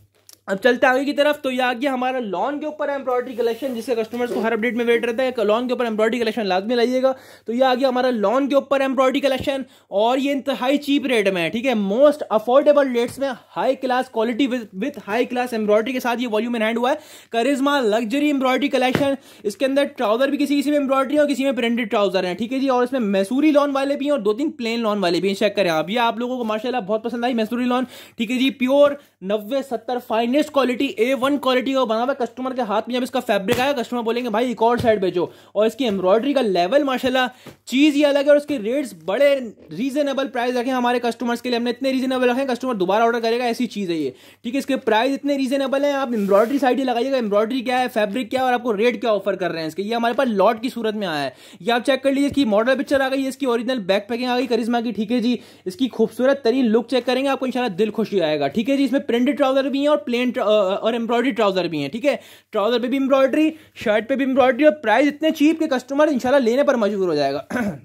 अब चलते आगे की तरफ तो ये आ गया हमारा लॉन के ऊपर एम्ब्रॉयडरी कलेक्शन जिसके कस्टमर्स को हर अपडेट में वेट रहता है लॉन के ऊपर एम्ब्रॉयडरी कलेक्शन लाजमी लाइएगा तो ये आ गया हमारा लॉन के ऊपर एम्ब्रॉयडरी कलेक्शन और ये इंतहाई चीप रेट में है ठीक है मोस्ट अफोर्डेबल रेट्स में high class quality with high class embroidery के साथ ये वॉल्यूम हैंड हुआ है करिज्मा लग्जरी एम्ब्रॉयडरी कलेक्शन इसके अंदर ट्राउजर भी किसी किसी में एम्ब्रॉयडरी और किसी में प्रिंटेड ट्राउजर है ठीक है जी और इसमें मैसूरी लॉन वाले भी हैं और दो तीन प्लेन लॉन वाले भी हैं चेक करें आप ये आप लोगों को माशाला बहुत पसंद आई मैसूरी लॉन ठीक है जी प्योर नब्बे सत्तर final highest quality A one quality का बना हुआ कस्टमर के हाथ में जब इसका फैब्रिक आया कस्टमर बोलेंगे भाई एक और साइड भेजो और इसकी एम्ब्रॉयडरी का लेवल माशाल्लाह चीज़ ही अलग है और उसके रेट्स बड़े रीजनेबल प्राइस रखे हमारे कस्टमर्स के लिए हमने इतने रीजनेबल रखे कस्टमर दोबारा ऑर्डर करेगा ऐसी चीज़ है ये ठीक है इसके प्राइस इतने रीजनेबल है आप एम्ब्रॉयडरी साइड ही लगाइएगा एम्ब्रॉयडरी क्या है फैब्रिक क्या है और आपको रेट क्या ऑफर कर रहे हैं इसके ये हमारे पास लॉट की सूरत में आया है ये आप चेक कर लीजिए इसकी मॉडल पिक्चर आ गई इसकी ओरिजिनल बैक पैकिंग आ गई करिश्मा की ठीक है जी इसकी खूबसूरत तरीन लुक चेक करेंगे आपको इन दिल खुशी आएगा ठीक है जी इसमें प्रिंटेड ट्राउजर भी है और प्लेन प्लेन और एम्ब्रॉयडरी ट्राउजर भी हैं ठीक है ट्राउजर पे भी एम्ब्रॉयडरी शर्ट पे भी एम्ब्रॉयडरी और प्राइस इतने चीप के कस्टमर इंशाल्लाह लेने पर मजबूर हो जाएगा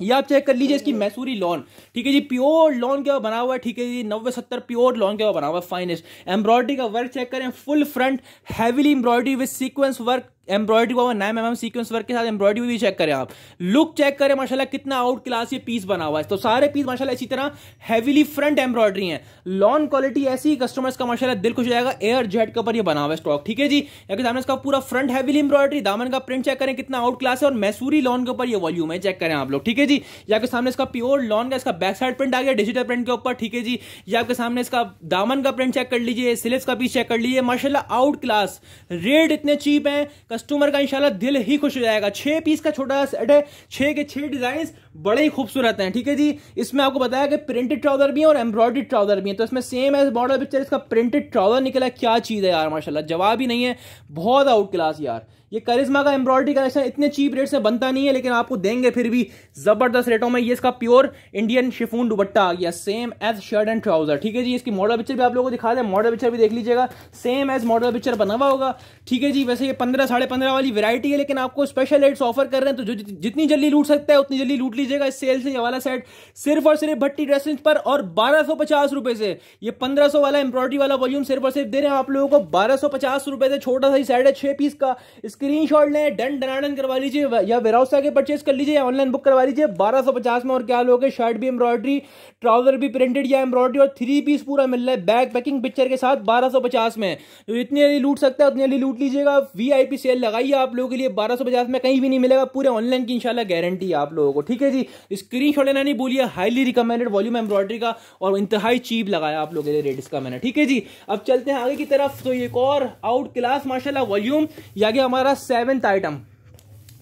ये आप चेक कर लीजिए इसकी मैसूरी लॉन ठीक है जी प्योर लॉन क्या बना हुआ है ठीक है जी नब्बे सत्तर प्योर लॉन क्या बना हुआ है फाइनेस्ट एम्ब्रॉयडरी का वर्क चेक करें full front heavily embroidery with sequence work embroidery हुआ नाइन एम सीक्वेंस वर्क के साथ एम्ब्रॉयडरी भी चेक करें आप लुक चेक करें माशाल्लाह कितना आउट क्लास ये पीस बना हुआ है तो सारे पीस माशाल्लाह इसी तरह हैवीली फ्रंट एम्ब्रॉयडरी है लॉन क्वालिटी ऐसी कस्टमर्स का माशाल्लाह दिल खुश जाएगा एयर जेट के ऊपर ये बना हुआ है स्टॉक ठीक है जी या दामन इसका पूरा फ्रंट हैवीली एम्ब्रॉयडरी दामन का प्रिंट चेक करें कितना आउट क्लास है और मैसूरी लॉन के ऊपर ये वॉल्यूम है चेक करें आप लोग ठीक है जी या के सामने इसका प्योर लॉन का इसका बैक साइड प्रिंट आ गया डिजिटल प्रिंट के ऊपर ठीक है जी या आपके सामने इसका दामन का प्रिंट चेक कर लीजिए सिलेस का पीस चेक कर लीजिए माशाला आउट क्लास रेट इतने चीप है कस्टमर का इंशाल्लाह दिल ही खुश हो जाएगा छह पीस का छोटा सा सेट है छह के छह डिज़ाइन बड़े ही खूबसूरत हैं ठीक है जी इसमें आपको बताया कि प्रिंटेड ट्राउजर भी है और एम्ब्रॉयडरी ट्राउजर भी है तो इसमें सेम एज मॉडल पिक्चर इसका प्रिंटेड ट्राउजर निकला क्या चीज़ है यार माशाला जवाब ही नहीं है बहुत आउट क्लास यार ये करिश्मा का एम्ब्रॉयडरी कलेक्शन इतने चीप रेट से बनता नहीं है लेकिन आपको देंगे फिर भी जबरदस्त रेटों में ये इसका प्योर इंडियन शिफून दुबट्टा आ गया same as shirt and trouser ठीक है जी इसकी मॉडल पिक्चर भी आप लोगों को दिखा दें मॉडल पिक्चर भी देख लीजिएगा सेम एज मॉडल पिक्चर बना हुआ होगा ठीक है जी वैसे ये पंद्रह साढ़े पंद्रह वाली वेरायटी है लेकिन आपको स्पेशल रेट्स ऑफर कर रहे हैं तो जो जितनी जल्दी लूट सकता है उतनी जल्दी लूट लीजिएगा सेल से ये वाला सेट सिर्फ और सिर्फ भट्टी ड्रेसिंग पर और बारह से ये पंद्रह वाला एम्ब्रॉयडरी वाला वॉल्यूम सिर्फ और सिर्फ दे रहे हैं आप लोगों को बारह से छोटा सा ही सेट है छह पीस का स्क्रीन शॉट लें डन डनाडन करवा लीजिए या वेराउस आगे परचेज कर लीजिए या ऑनलाइन बुक करवा लीजिए बारह में और क्या लोगे शर्ट भी एम्ब्रॉयडरी ट्राउजर भी प्रिंटेड या एम्ब्रॉयडरी और थ्री पीस पूरा मिल रहा है बैक पैकिंग पिक्चर के साथ बारह में जो तो इतनी अली लूट सकता है उतनी अली लूट लीजिएगा वी सेल लगाइए आप लोगों के लिए बारह में कहीं भी नहीं मिलेगा पूरे ऑनलाइन की इंशाल्लाह गारंटी है आप लोगों को ठीक है है जी स्क्रीन शॉट लेना नहीं बोलिए हाईली रिकमेंडेड वॉल्यूम एम्ब्रॉयडरी का और इंतहाई चीप लगाया आप लोगों ने रेट इसका मैंने ठीक है जी अब चलते हैं आगे की तरफ तो एक और आउट क्लास माशाला वॉल्यूम या गया हमारा सेवन्थ आइटम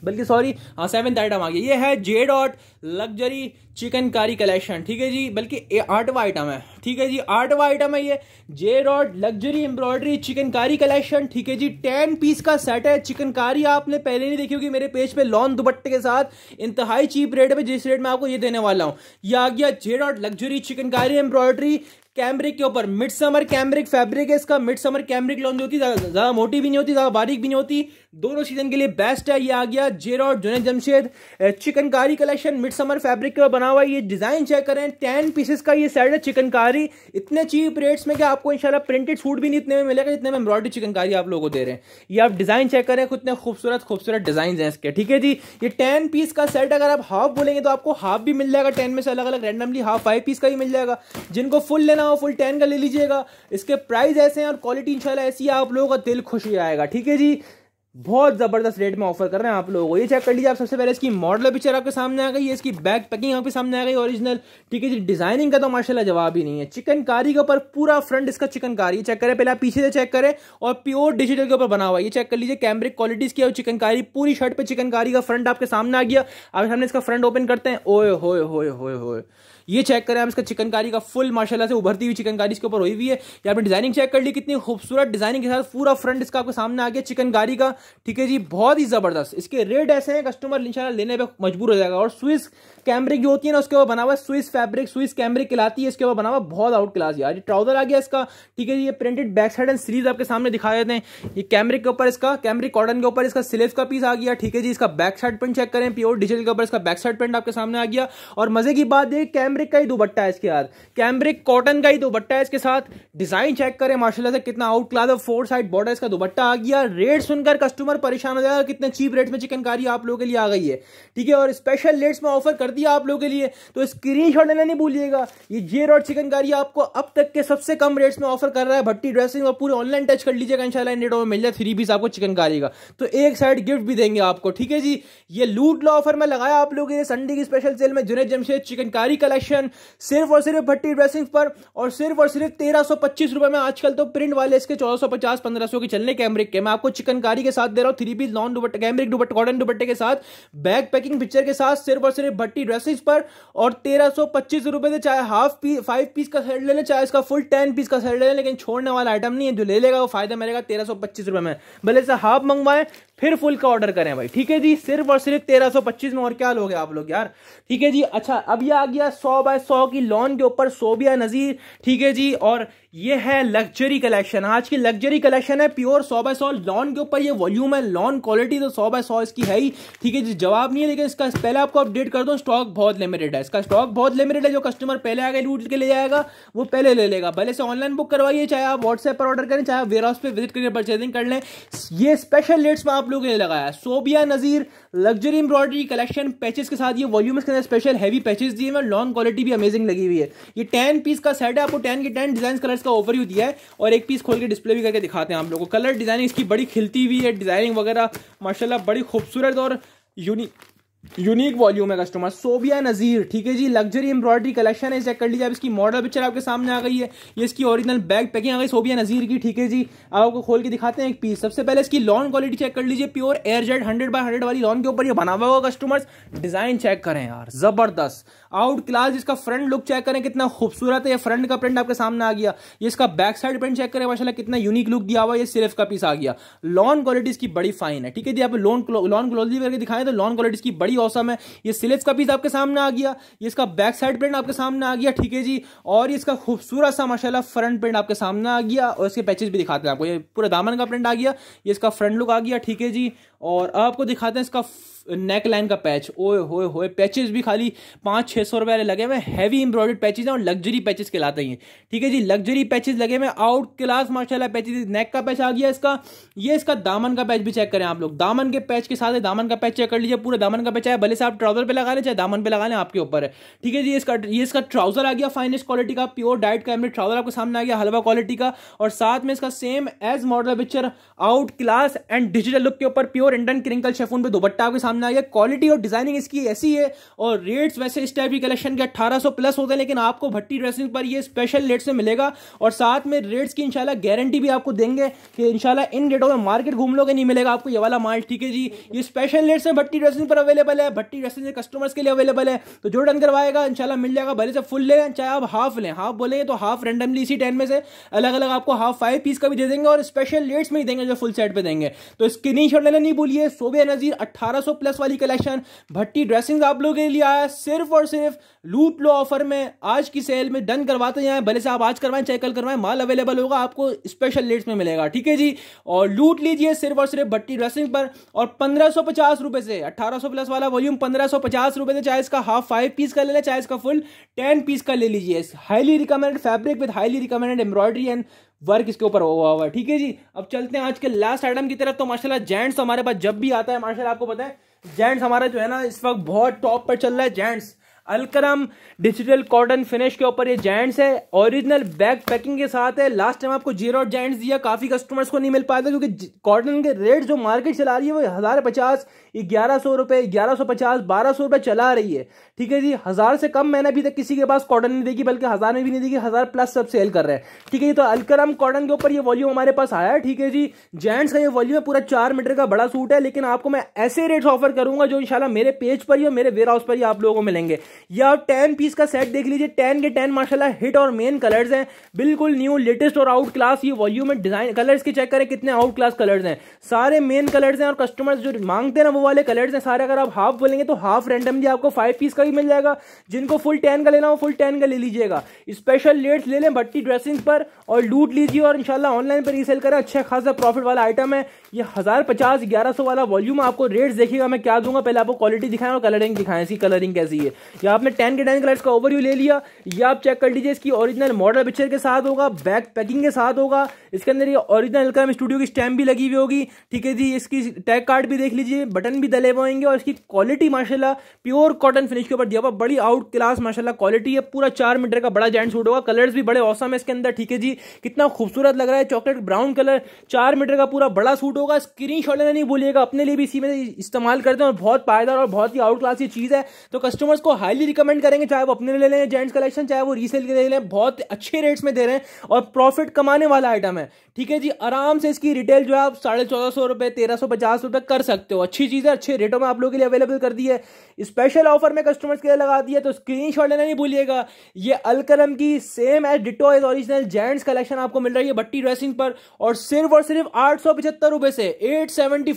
बल्कि सॉरी हाँ सेवन्थ आइटम आ गया ये है J dot luxury chikankari collection ठीक है जी बल्कि आठवा आइटम है ठीक है जी आठवा आइटम है ये J dot luxury embroidery chikankari collection ठीक है जी टेन पीस का सेट है चिकनकारी आपने पहले नहीं देखी होगी मेरे पेज पे लॉन दुपट्टे के साथ इंतहाई चीप रेट पे जिस रेट में आपको ये देने वाला हूँ ये आ गया J dot luxury chikankari embroidery कैमरे के ऊपर मिड समर कैमरिक फैब्रिक है इसका मिड समर कैमरिक लॉन्च होती ज़्यादा मोटी भी नहीं होती ज़्यादा बारीक भी नहीं होती दोनों सीजन के लिए बेस्ट है ये आ गया और Junaid Jamshed chikankari collection mid summer fabric का बना हुआ ये डिजाइन चेक करें टेन पीसेस का ये सेट है चिकनकारी इतने चीप रेट्स में कि आपको इंशाल्लाह प्रिंटेड सूट भी नहीं इतने में मिलेगा जितने में एम्ब्रॉयडरी चिकनकारी आप लोगों को दे रहे हैं ये आप डिजाइन चेक करें कितने खूबसूरत खूबसूरत डिजाइन है इसके ठीक है जी ये टेन पीस का सेट अगर आप हाफ बोलेंगे तो आपको हाफ भी मिल जाएगा टेन में से अलग अलग रेंडमली हाफ फाइव पीस का ही मिल जाएगा जिनको फुल लेना हो फुल टेन का ले लीजिएगा इसके प्राइस ऐसे हैं और क्वालिटी इंशाल्लाह ऐसी आप लोगों का दिल खुश हो आएगा ठीक है जी बहुत ज़बरदस्त रेट में ऑफर कर रहे हैं आप लोगों को ये चेक कर लीजिए आप सबसे पहले इसकी मॉडल पिक्चर आपके सामने आ गई है इसकी बैक पैकिंग आपके सामने आ गई ओरिजिनल ठीक है जी डिजाइनिंग का तो माशाल्लाह जवाब ही नहीं है चिकनकारी के ऊपर पूरा फ्रंट इसका चिकनकारी चेक करें पहले आप पीछे से चेक करें और प्योर डिजिटल के ऊपर बना हुआ ये चेक कर लीजिए कैमरिक क्वालिटीज की और चिकनकारी पूरी शर्ट पर चिकनकारी का फ्रंट आपके सामने आ गया आपके सामने इसका फ्रंट ओपन करते हैं ओए होए होए होए होए ये चेक करें हम इसका चिकनकारी का फुल माशाल्लाह से उभरती हुई चिकनकारी इसके ऊपर हुई हुई है या आपने डिजाइनिंग चेक कर ली कितनी खूबसूरत डिजाइनिंग के साथ पूरा फ्रंट इसका आपके सामने आ गया चिकनकारी का ठीक है जी बहुत ही ज़बरदस्त इसके रेट ऐसे हैं कस्टमर इनशाला लेने पर मजबूर हो जाएगा और स्विस कैमरिक जो होती है ना उसके ऊपर बना हुआ स्विस फैब्रिक स्विस कैमरिक खिलाती है इसके ऊपर बना हुआ बहुत आउट क्लास यार ट्राउजर आ गया इसका ठीक है जी ये printed back side and series आपके सामने दिखा देते हैं ये कैमरिक के ऊपर इसका कैमरिक कॉटन के ऊपर इसका स्लीव का पीस आ गया ठीक है जी इसका बैक साइड पेंट चेक करें प्योर डिजिटल के ऊपर इसका बैक साइड पेंट आपके सामने आ गया और मजे की बात है कैमरिक कैमरिक का ही दुपट्टा है इसके साथ कैमरिक कॉटन का ही दुपट्टा है इसके साथ डिजाइन चेक करें माशाल्लाह से कितना आउट क्लास और फोर साइड बॉर्डर इसका दुपट्टा आ गया रेट सुनकर कस्टमर परेशान हो जाएगा कितने चीप रेट में चिकनकारी आप लोगों के लिए आ गई है ठीक है और स्पेशल रेट्स में ऑफर कर दिया आप लोगों के लिए तो स्क्रीन शॉट लेना नहीं भूलिएगा ये जे रॉड चिकनकारी आपको अब तक के सबसे कम रेट्स में ऑफर कर रहा है भट्टी ड्रेसिंग और पूरे ऑनलाइन टच कर लीजिएगा इनशाला इन रेटों में मिल जाए थ्री पीस आपको चिकनकारी का तो एक साइड गिफ्ट भी देंगे आपको ठीक है जी ये लूट लो ऑफर में लगाया आप लोगों के संडे की स्पेशल सेल में जुनेद जमशेद चिकनकारी कलेक्शन कलेक्शन सिर्फ और सिर्फ भट्टी ड्रेसिंग पर और सिर्फ और सिर्फ तेरह रुपए में आजकल तो प्रिंट वाले इसके चौदह सौ पचास पंद्रह सौ के चलने कैमरिक के मैं आपको चिकनकारी के साथ दे रहा हूँ थ्री पीस लॉन्ग दुपट्टे कैमरिक दुपट्टे कॉटन दुपट्टे के साथ बैग पैकिंग पिक्चर के साथ सिर्फ और सिर्फ भट्टी ड्रेसिंग पर और तेरह रुपए से चाहे हाफ पीस फाइव पीस का सेट ले लें चाहे इसका फुल टेन पीस का सेट ले लें लेकिन छोड़ने वाला आइटम नहीं है जो ले लेगा वो फायदा मिलेगा तेरह रुपए में भले से हाफ मंगवाएं फिर फुल का ऑर्डर करें भाई ठीक है जी सिर्फ और सिर्फ तेरह में और क्या लोगे आप लोग यार ठीक है जी अच्छा अब यह आ गया सौ सौ बाय सौ की लॉन के ऊपर सोबिया नज़ीर ठीक है जी और ये है लग्जरी कलेक्शन आज की लग्जरी कलेक्शन है प्योर सौ बाय सौ लॉन के ऊपर ये वॉल्यूम है लॉन क्वालिटी तो सौ बाय सौ इसकी है ही ठीक है जी जवाब नहीं है लेकिन इसका पहले आपको अपडेट कर दो स्टॉक बहुत लिमिटेड है इसका स्टॉक बहुत लिमिटेड है जो कस्टमर पहले आगे लूट के ले जाएगा वो पहले ले लेगा भले से ऑनलाइन बुक करवाइए चाहे आप व्हाट्सएप पर ऑर्डर करें चाहे आप वेयर हाउस पर विजिट करके परचेजिंग कर लें ये स्पेशल रेट्स में आप लोगों ने लगाया Sobia Nazir luxury embroidery collection patches के साथ ये वॉल्यूम इसके अंदर स्पेशल हैवी पैचेज दिए हुए लॉन्ग क्वालिटी भी अमेजिंग लगी हुई है ये टेन पीस का सेट है आपको टेन के टेन डिजाइन कलर इसका ओवरव्यू दिया है और एक पीस खोल के डिस्प्ले भी करके दिखाते हैं आप लोगों को कलर डिज़ाइनिंग इसकी बड़ी खिलती हुई है डिज़ाइनिंग वगैरह माशाल्लाह बड़ी खूबसूरत और यूनिक यूनिक वॉल्यूम है कस्टमर सोबिया नज़ीर ठीक है जी लग्जरी एम्ब्रॉयडरी कलेक्शन है चेक कर लीजिए आप इसकी मॉडल पिक्चर आपके सामने आ गई है ये इसकी ओरिजिनल बैग पैकिंग आ गई सोबिया नज़ीर की ठीक है जी आपको खोल के दिखाते हैं एक पीस सबसे पहले इसकी लॉन क्वालिटी चेक कर लीजिए pure air jet hundred by hundred वाली लॉन के ऊपर ये बना हुआ होगा कस्टमर्स डिज़ाइन चेक करें यार ज़बरदस्त आउट क्लास जिसका फ्रंट लुक चेक करें कितना खूबसूरत है ये फ्रंट का प्रिंट आपके सामने आ गया ये इसका बैक साइड प्रिंट चेक करें माशाल्लाह कितना यूनिक लुक दिया हुआ ये सिर्फ का पीस आ गया लॉन क्वालिटी इसकी बड़ी फाइन है ठीक है जी आप लॉन लॉन क्लोजली करके दिखाएं तो लॉन क्वालिटी इसकी बड़ी औसम है ये सिल्फ का पीस आपके सामने आ गया ये इसका बैक साइड प्रिंट आपके सामने आ गया ठीक है जी और इसका खूबसूरत सा माशाला फ्रंट प्रिंट आपके सामने आ गया और इसके पैचेज भी दिखाते हैं आपको ये पूरा दामन का प्रिंट आ गया ये इसका फ्रंट लुक आ गया ठीक है जी और आपको दिखाते हैं इसका नेक लाइन का पैच ओए होए होए पैचेस भी खाली पाँच छः सौ रुपये लगे हुए हैवी एम्ब्रॉयड पैचेज हैं और लग्जरी पैचेस कहलाते हैं ठीक है जी लग्जरी पैचेस लगे हुए आउट क्लास माशाल्लाह पैचेस नेक का पैच आ गया इसका ये इसका दामन का पैच भी चेक करें आप लोग दामन के पैच के साथ दामन का पैच चेक कर लीजिए पूरा दामन का पैच है भले से आप ट्राउजर पर लगा लें चाहे दामन पर लगा लें आपके ऊपर है ठीक है जी इसका ये इसका ट्राउजर आ गया फाइनेस्ट क्वालिटी का प्योर डाइट का एमरेड ट्राउजर आपके सामने आ गया हलवा क्वालिटी का और साथ में इसका same as model picture out class and digital look के ऊपर प्योर इंडन क्रिंकल शेफून पे दुपट्टा आपके सामने आ गया क्वालिटी और डिजाइनिंग इसकी ऐसी है और रेट्स वैसे इस टाइप की कलेक्शन के 1800 प्लस होते हैं लेकिन आपको भट्टी ड्रेसिंग पर ये स्पेशल रेट से मिलेगा और साथ में रेट्स की इंशाल्लाह गारंटी भी आपको देंगे कि इंशाल्लाह इन रेटों में मार्केट घूम लोगे नहीं मिलेगा आपको ये वाला माल ठीक है जी ये स्पेशल रेट से भट्टी ड्रेसिंग पर अवेलेबल है भट्टी ड्रेसिंग कस्टमर्स के लिए अवेलेबल है तो जो डन करवाएगा इंशाल्लाह मिल जाएगा भले से फुल लें चाहे आप हाफ लें हाफ बोलेंगे तो हाफ रेंडमली इसी टेन में से अलग अलग आपको हाफ फाइव पीस का भी दे देंगे और स्पेशल रेट्स में ही देंगे जो फुल सेट पर देंगे तो स्क्रीन शॉट लेना नहीं बोलिए सोबे नज़ीर 1800 प्लस वाली कलेक्शन भट्टी ड्रेसिंग आप लोगों के लिए आया है सिर्फ और सिर्फ लूट लो ऑफर में आज की सेल में डन करवाते जाए भले से आप आज करवाएं चाहे कल करवाएं माल अवेलेबल होगा आपको स्पेशल रेट्स में मिलेगा ठीक है जी और लूट लीजिए सिर्फ और सिर्फ भट्टी ड्रेसिंग पर और पंद्रह से अट्ठारह प्लस वाला वॉल्यूम पंद्रह से चाहे इसका हाफ फाइव पीस का ले लें चाहे इसका फुल टेन पीस का ले लीजिए highly recommended fabric with highly recommended embroidery and work इसके ऊपर हुआ हुआ है ठीक है जी अब चलते हैं आज के लास्ट आइटम की तरफ तो माशाल्लाह जेंट्स हमारे पास जब भी आता है माशाल्लाह आपको पता है जेंट्स हमारा जो है ना इस वक्त बहुत टॉप पर चल रहा है gents Alkaram digital cotton finish के ऊपर ये जेंट्स है ओरिजिनल बैग पैकिंग के साथ है लास्ट टाइम आपको जीरो जेंट्स दिया काफ़ी कस्टमर्स को नहीं मिल पाया था क्योंकि कॉटन के रेट जो मार्केट चला रही है वो हज़ार पचास ग्यारह सौ रुपये ग्यारह सौ पचास बारह सौ रुपये चला रही है ठीक है जी हज़ार से कम मैंने अभी तक किसी के पास कॉटन नहीं देखी बल्कि हज़ार में भी नहीं देखी हज़ार प्लस सब सेल कर रहे हैं ठीक है जी तो अलकरम कॉटन के ऊपर ये वॉल्यूम हमारे पास आया है ठीक है जी जेंट्स का ये वॉल्यूम है पूरा चार मीटर का बड़ा सूट है लेकिन आपको मैं ऐसे रेट्स ऑफर करूंगा जो इनशाला मेरे पेज पर ही और मेरे वेयर हाउस पर ही आप लोगों को मिलेंगे या आप टेन पीस का सेट देख लीजिए टेन के टेन माशाला हिट और मेन कलर्स हैं बिल्कुल न्यू लेटेस्ट और आउट क्लास ये वॉल्यूम है डिजाइन कलर्स के चेक करें कितने आउट क्लास कलर्स हैं सारे मेन कलर्स हैं और कस्टमर्स जो मांगते हैं ना वो वाले कलर्स हैं सारे अगर आप हाफ बोलेंगे तो हाफ रैंडमली आपको फाइव पीस का भी मिल जाएगा जिनको फुल टेन का लेना हो फुल टेन का ले लीजिएगा स्पेशल लेट्स ले लें भट्टी ड्रेसिंग पर और लूट लीजिए और इनशाला ऑनलाइन पर रीसेल करें अच्छा खासा प्रॉफिट वाला आइटम है ये हज़ार पचास ग्यारह सौ वाला वॉल्यूम आपको रेट्स देखिएगा मैं क्या दूंगा पहले आपको क्वालिटी दिखाएं और कलरिंग दिखाएं इसकी कलरिंग कैसी है या आपने टेन के टेन कलर्स का ओवर ले लिया या आप चेक कर लीजिए इसकी ओरिजिनल मॉडल पिक्चर के साथ होगा बैक पैकिंग के साथ होगा इसके अंदर ये ओरिजिनल स्टूडियो की स्टैम्प भी लगी हुई होगी ठीक है जी इसकी टैग कार्ड भी देख लीजिए बटन बटन भी दले हुए होंगे और इसकी क्वालिटी माशाला प्योर कॉटन फिनिश के ऊपर दिया हुआ बड़ी आउट क्लास माशाला क्वालिटी है पूरा चार मीटर का बड़ा जैंट सूट होगा कलर्स भी बड़े औसम है इसके अंदर ठीक है जी कितना खूबसूरत लग रहा है चॉकलेट ब्राउन कलर चार मीटर का पूरा बड़ा सूट होगा स्क्रीन शॉट लेना नहीं भूलिएगा अपने लिए भी इसी में इस्तेमाल करते हैं और बहुत पायदार और बहुत ही आउट क्लास की चीज़ है तो कस्टमर्स को हाईली रिकमेंड करेंगे चाहे वो अपने ले लें जेंट्स कलेक्शन चाहे वो रीसेल के ले लें बहुत अच्छे रेट्स में दे रहे हैं और प्रॉफिट कमाने वाला आइटम है ठीक है जी आराम से इसकी रिटेल जो है आप साढ़े चौदह सौ रुपये तेरह सौ पचास रुपये कर सकते हो अच्छी चीज़ चीज़ें अच्छे रेटों में आप लोगों के लिए अवेलेबल कर दी है स्पेशल ऑफर में कस्टमर्स के लिए लगा दिया तो स्क्रीन लेना नहीं भूलिएगा ये अलकरम की same as ditto as original gents collection आपको मिल रही है भट्टी ड्रेसिंग पर और सिर्फ और सिर्फ आठ सौ से एट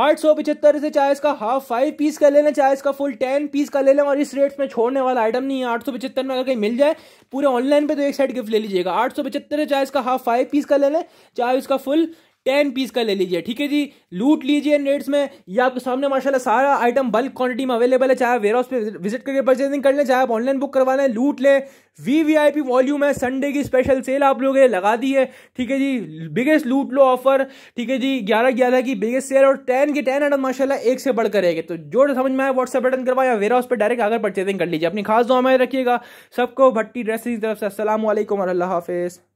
आठ सौ पिछहत्तर से चाहे इसका हाफ फाइव पीस का ले लें चाहे इसका फुल टेन पीस का ले लें और इस रेट्स में छोड़ने वाला आइटम नहीं है आठ सौ पिछहत्तर में अगर कहीं मिल जाए पूरे ऑनलाइन पे तो एक सेट गिफ्ट ले लीजिएगा आठ सौ पिछहत्तर से चाहे इसका हाफ फाइव पीस का ले लें चाहे इसका फुल टेन पीस का ले लीजिए ठीक है जी लूट लीजिए इन रेट्स में ये आपके सामने माशाल्लाह सारा आइटम बल्क क्वांटिटी में अवेलेबल है चाहे वेयर हाउस पे विजिट करके परचेजिंग कर लें चाहे आप ऑनलाइन बुक करवा लें लूट लें V V I P volume है संडे की स्पेशल सेल आप लोगों ने लगा दी है ठीक है जी बिगेस्ट लूट लो ऑफर ठीक है जी ग्यारह ग्यारह की बिगेस्ट सेल और टेन के टेन आइटम माशाला एक से बढ़ रहेगा तो जो समझ में आए व्हाट्सएप बटन करवाएं या वेयर हाउस पर डायरेक्ट आकर परचेजिंग कर लीजिए अपनी खास दुआ में रखिएगा सबको भट्टी ड्रेस की तरफ से असल वरहल हाफिज़